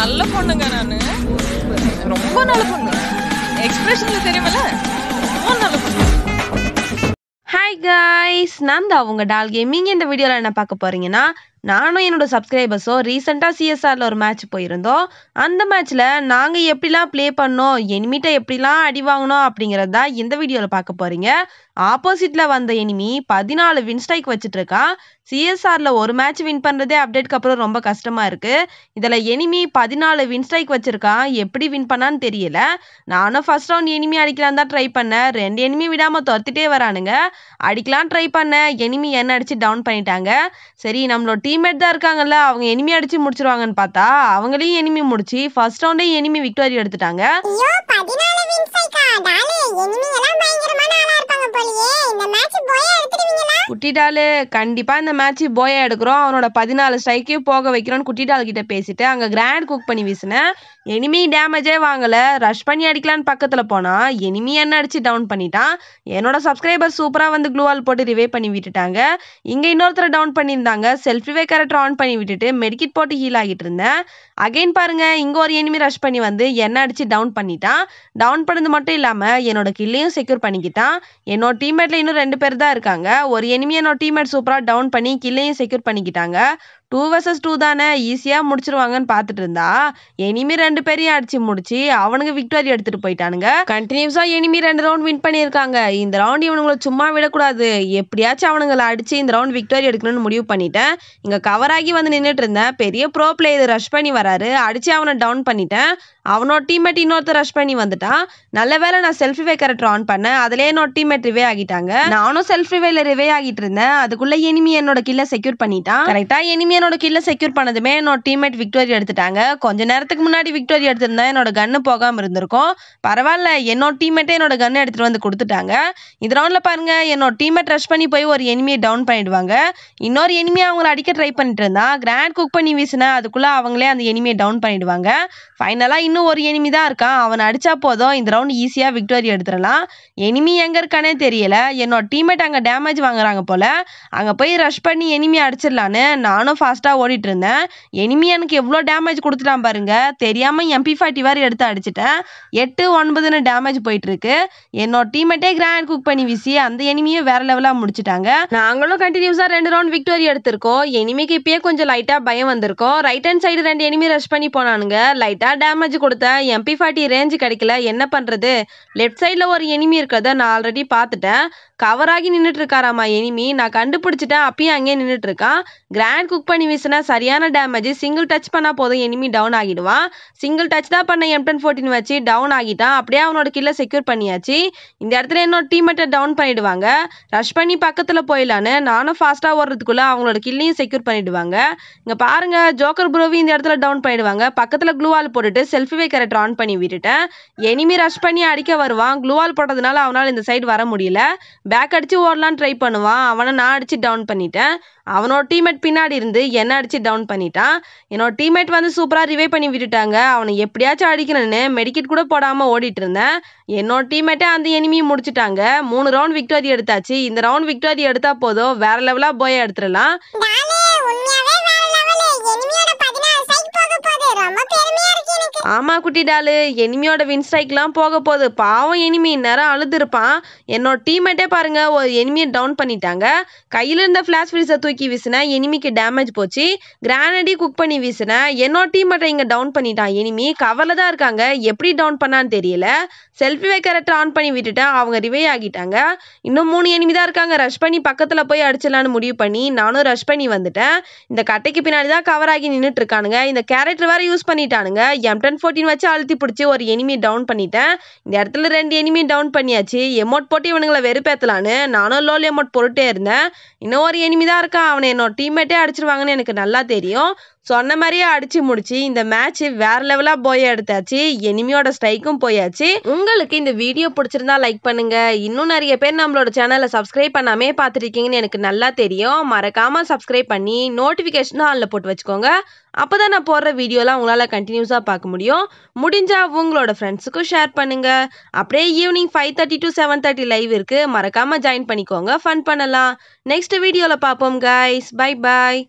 நல்ல பொண்ணுங்க நானு ரொம்ப நல்ல பொண்ணு எக்ஸ்பிரஷன்ல தெரியுமல்ல ரொம்ப நல்ல பொண்ணு ஹாய் காய்ஸ் நான் தான் அவங்க டால் கேமிங் இந்த வீடியோவில் என்ன பார்க்க போறீங்கன்னா நானும் என்னோட சப்ஸ்கிரைபர்ஸோ ரீசெண்டாக சிஎஸ்ஆரில் ஒரு மேட்ச் போயிருந்தோம் அந்த மேட்ச்சில் நாங்கள் எப்படிலாம் ப்ளே பண்ணோம் எனிமிட்ட எப்படிலாம் அடி வாங்கினோம் அப்படிங்கிறது தான் இந்த வீடியோவில் பார்க்க போகிறீங்க ஆப்போசிட்டில் வந்த எனிமி பதினாலு வின் ஸ்ட்ரைக் வச்சுட்டு சிஎஸ்ஆரில் ஒரு மேட்ச் வின் பண்ணுறதே அப்டேட்க்கு அப்புறம் ரொம்ப கஷ்டமாக இருக்குது இதில் எனிமி பதினாலு வின் ஸ்ட்ரைக் வச்சுருக்கான் எப்படி வின் பண்ணான்னு தெரியல நானும் ஃபஸ்ட் ரவுண்ட் எனிமி அடிக்கலான்னு தான் ட்ரை பண்ணேன் ரெண்டு எனிமி விடாமல் துரத்திட்டே வரானுங்க அடிக்கலாம் ட்ரை பண்ணேன் எனிமி என்ன அடித்து டவுன் பண்ணிட்டாங்க சரி நம்மளோட டீம் டீம்மேட் தான் இருக்காங்கல்ல அவங்க எனிமி அடிச்சு முடிச்சிருவாங்கன்னு பார்த்தா அவங்களையும் எனிமி முடிச்சு ஃபர்ஸ்ட் ரவுண்டே எனிமி விக்டோரி எடுத்துட்டாங்க எனிமி எல்லாம் பயங்கரமான ஆளா இருப்பாங்க போலியே இந்த மேட்ச் போயே குட்டிடாலு கண்டிப்பாக இந்த மேட்ச் போயா எடுக்கிறோம் அவனோட பதினாலு ஸ்ட்ரைக்கே போக வைக்கிறோன்னு குட்டிடால் கிட்ட பேசிட்டு அங்கே கிராண்ட் குக் பண்ணி வீசினேன் எனிமி டேமேஜே வாங்கலை ரஷ் பண்ணி அடிக்கலான்னு பக்கத்தில் போனால் எனிமி என்ன அடித்து டவுன் பண்ணிட்டான் என்னோட சப்ஸ்கிரைபர் சூப்பராக வந்து க்ளூவால் போட்டு ரிவே பண்ணி விட்டுட்டாங்க இங்கே இன்னொருத்தரை டவுன் பண்ணியிருந்தாங்க செல்ஃபிவே கேரக்டர் ஆன் பண்ணி விட்டுட்டு மெடிக்கிட் போட்டு ஹீல் ஆகிட்டு இருந்தேன் அகைன் பாருங்கள் இங்கே ஒரு எனிமி ரஷ் பண்ணி வந்து என்ன அடித்து டவுன் பண்ணிட்டான் டவுன் பண்ணது மட்டும் இல்லாமல் என்னோட கில்லையும் செக்யூர் பண்ணிக்கிட்டான் என்னோட டீம்மேட்டில் இன்னும் ரெண்டு பேர் தான் இருக்காங்க ஒரு எனிமியை நான் டீம்மேட் சூப்பராக டவுன் பண்ணி கில்லையும் செக்யூர் பண்ணிக்கிட்டாங்க டூ வர்சஸ் டூ தானே ஈஸியாக முடிச்சிருவாங்கன்னு பார்த்துட்டு இருந்தா எனிமி ரெண்டு பேரையும் அடிச்சு முடிச்சு அவனுங்க விக்டோரி எடுத்துட்டு போயிட்டானுங்க கண்டினியூஸாக எனிமி ரெண்டு ரவுண்ட் வின் பண்ணியிருக்காங்க இந்த ரவுண்ட் இவனுங்களை சும்மா விடக்கூடாது எப்படியாச்சும் அவனுங்களை அடிச்சு இந்த ரவுண்ட் விக்டோரி எடுக்கணும்னு முடிவு பண்ணிட்டேன் இங்கே கவர் ஆகி வந்து நின்றுட்டு இருந்தேன் பெரிய ப்ரோ பிளேயர் ரஷ் பண்ணி வராரு அடிச்சு அவனை டவுன் பண்ணிட்டேன் அவனோட டீம்மேட் இன்னொருத்தர் ரஷ் பண்ணி வந்துட்டான் நல்ல வேலை நான் செல்ஃபி வே கேரக்டர் ஆன் பண்ணேன் அதுலேயே என்னோட டீம்மேட் ரிவே ஆகிட்டாங்க நானும் செல்ஃபி வேல ரிவே ஆகிட்டு இருந்தேன் அதுக்குள்ளே எனிமி என்னோட கில்ல செக்யூர் பண்ணிட்டான் கரெக்டாக எனிமி என்னோட கில்ல செக்யூர் பண்ணதுமே என்னோட டீம்மேட் விக்டோரியா எடுத்துட்டாங்க கொஞ்ச நேரத்துக்கு முன்னாடி விக்டோரியா எடுத்திருந்தா என்னோட கன்னு போகாமல் இருந்திருக்கும் பரவாயில்ல என்னோட டீம்மேட்டே என்னோட கன்னு எடுத்துகிட்டு வந்து கொடுத்துட்டாங்க இந்த ரவுண்டில் பாருங்க என்னோட டீம்மேட் ரஷ் பண்ணி போய் ஒரு எனிமியை டவுன் பண்ணிடுவாங்க இன்னொரு எனிமியை அவங்கள அடிக்க ட்ரை பண்ணிட்டு இருந்தா கிராண்ட் குக் பண்ணி வீசினா அதுக்குள்ளே அவங்களே அந்த எனிமியை டவுன் பண்ணிடுவாங்க ஃபைனலாக இன்னும் ஒரு எனிமி தான் இருக்கான் அவனை அடித்தா போதும் இந்த ரவுண்ட் ஈஸியாக விக்டோரியா எடுத்துடலாம் எனிமி எங்கே இருக்கானே தெரியல என்னோட டீம்மேட் அங்கே டேமேஜ் வாங்குறாங்க போல் அங்கே போய் ரஷ் பண்ணி எனிமி அடிச்சிடலான்னு நானும் ஃபாஸ்ட்டாக இருந்தேன் எனிமி எனக்கு எவ்வளோ டேமேஜ் கொடுத்துட்டான் பாருங்க தெரியாமல் எம்பி ஃபார்ட்டி வேறு எடுத்து அடிச்சிட்டேன் எட்டு ஒன்பதுன்னு டேமேஜ் போயிட்டுருக்கு என்னோட டீமேட்டே கிராண்ட் குக் பண்ணி வீசி அந்த எனிமியும் வேற லெவலாக முடிச்சிட்டாங்க நாங்களும் கண்டினியூஸாக ரெண்டு ரவுண்ட் விக்டோரி எடுத்திருக்கோம் எனிமிக்கு இப்பயே கொஞ்சம் லைட்டாக பயம் வந்திருக்கோம் ரைட் ஹேண்ட் சைடு ரெண்டு எனிமி ரஷ் பண்ணி போனானுங்க லைட்டாக டேமேஜ் கொடுத்தேன் எம்பி ஃபார்ட்டி ரேஞ்சு கிடைக்கல என்ன பண்ணுறது லெஃப்ட் சைடில் ஒரு எனிமி இருக்கிறத நான் ஆல்ரெடி பார்த்துட்டேன் கவராகி நின்றுட்டு இருக்காராமா எனிமி நான் கண்டுபிடிச்சிட்டேன் அப்பயும் அங்கேயே நின்றுட்டு இருக்கான் கிராண்ட் குக் பண்ணி பண்ணி வீசினா சரியான டேமேஜ் சிங்கிள் டச் பண்ணால் போதும் எனிமி டவுன் ஆகிடுவான் சிங்கிள் டச் தான் பண்ண எம் டென் ஃபோர்டின் வச்சு டவுன் ஆகிட்டான் அப்படியே அவனோட கில்ல செக்யூர் பண்ணியாச்சு இந்த இடத்துல இன்னொரு டீம்மேட்டை டவுன் பண்ணிடுவாங்க ரஷ் பண்ணி பக்கத்தில் போயிடலான்னு நானும் ஃபாஸ்ட்டாக ஓடுறதுக்குள்ளே அவங்களோட கில்லையும் செக்யூர் பண்ணிடுவாங்க இங்கே பாருங்கள் ஜோக்கர் ப்ரோவி இந்த இடத்துல டவுன் பண்ணிடுவாங்க பக்கத்தில் க்ளூவால் போட்டுட்டு செல்ஃபி வே ஆன் பண்ணி விட்டுட்டேன் எனிமி ரஷ் பண்ணி அடிக்க வருவான் க்ளூவால் போட்டதுனால அவனால் இந்த சைடு வர முடியல பேக் அடித்து ஓடலான்னு ட்ரை பண்ணுவான் அவனை நான் அடித்து டவுன் பண்ணிட்டேன் அவனோட டீம்மேட் பின்னாடி இருந்து என்ன அடிச்சு டவுன் பண்ணிட்டான் என்னோட டீம்மேட் வந்து சூப்பராக ரிவைவ் பண்ணி விட்டுட்டாங்க அவனை எப்படியாச்சும் அடிக்கணும்னு மெடிக்கெட் கூட போடாமல் ஓடிட்டு இருந்தேன் என்னோட டீம்மேட்டே அந்த எனிமியை முடிச்சுட்டாங்க மூணு ரவுண்ட் விக்டோரி எடுத்தாச்சு இந்த ரவுண்ட் விக்டோரி எடுத்தா போதும் வேற லெவலாக போய் எடுத்துடலாம் ஆமாம் டாலு எனிமியோட வின்ஸ்ட்ரைக்லாம் போக போகுது பாவம் எனிமி நேரம் அழுதுருப்பான் என்னோட டீம்மேட்டே பாருங்க ஒரு எனிமியை டவுன் பண்ணிட்டாங்க கையில் இருந்த ஃப்ளாஷ் ஃப்ரீஸை தூக்கி வீசினா எனிமிக்கு டேமேஜ் போச்சு கிரானடி குக் பண்ணி வீசினா என்னோட டீம்மேட்டை இங்கே டவுன் பண்ணிட்டான் எனிமி கவரில் தான் இருக்காங்க எப்படி டவுன் பண்ணான்னு தெரியல செல்ஃபி வைக்கிறட்டை ஆன் பண்ணி விட்டுட்டேன் அவங்க ரிவே ஆகிட்டாங்க இன்னும் மூணு எனிமி தான் இருக்காங்க ரஷ் பண்ணி பக்கத்தில் போய் அடிச்சிடலான்னு முடிவு பண்ணி நானும் ரஷ் பண்ணி வந்துட்டேன் இந்த கட்டைக்கு பின்னாடி தான் கவர் ஆகி நின்றுட்டு இருக்கானுங்க இந்த கேரக்டர் வேற யூஸ் பண்ணிட்டானுங்க எம்டன் ஒன் ஃபோர்டின் வச்சு அழுத்தி பிடிச்சி ஒரு எனிமி டவுன் பண்ணிட்டேன் இந்த இடத்துல ரெண்டு எனிமி டவுன் பண்ணியாச்சு எமோட் போட்டு இவனுங்களை வெறுப்பேற்றலான்னு நானும் லோல் எமோட் பொருட்டே இருந்தேன் இன்னும் ஒரு எனிமி தான் இருக்கான் அவனை என்னோட டீம்மேட்டே அடிச்சிருவாங்கன்னு எனக்கு நல்லா தெரியும் சொன்ன மாதிரியே அடிச்சு முடிச்சு இந்த மேட்ச் வேற லெவலா போய் எடுத்தாச்சு எனிமியோட ஸ்ட்ரைக்கும் போயாச்சு உங்களுக்கு இந்த வீடியோ பிடிச்சிருந்தா லைக் பண்ணுங்க இன்னும் நிறைய பேர் நம்மளோட சேனலை சப்ஸ்கிரைப் பண்ணாமே பார்த்துருக்கீங்கன்னு எனக்கு நல்லா தெரியும் மறக்காம சப்ஸ்கிரைப் பண்ணி நோட்டிபிகேஷனும் ஆன்ல போட்டு வச்சுக்கோங்க அப்போதான் நான் போடுற வீடியோலாம் உங்களால் கண்டினியூஸாக பார்க்க முடியும் முடிஞ்சால் உங்களோட ஃப்ரெண்ட்ஸுக்கும் ஷேர் பண்ணுங்க அப்படியே evening five thirty to seven thirty live இருக்குது மறக்காமல் ஜாயின் பண்ணிக்கோங்க ஃபன் பண்ணலாம் நெக்ஸ்ட் வீடியோவில் பார்ப்போம் கைஸ் பை பாய்